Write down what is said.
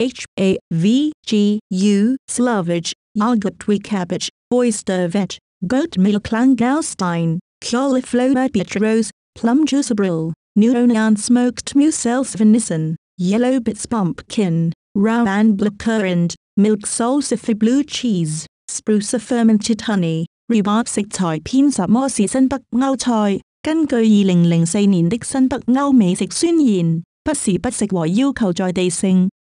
H A V G U Slavage, Yogurt Wee Cabbage, Oyster Veg, Goat Milk Langoustein, Cauliflower Beatrose, Plum Juice Brill, New Smoked Mucells Venison, Yellow Bits Pumpkin, raw and currant, Milk Salsify Blue Cheese, Spruce Fermented Honey, Rhubarb Sitai Pin Samosi Sunbuck Ngao Tai, Gungo Yiling Ling Sainin Dick Sunbuck Ngao Mei Sik Sun Yin, Pussy Pussy Wai Kau Jai Day Sing.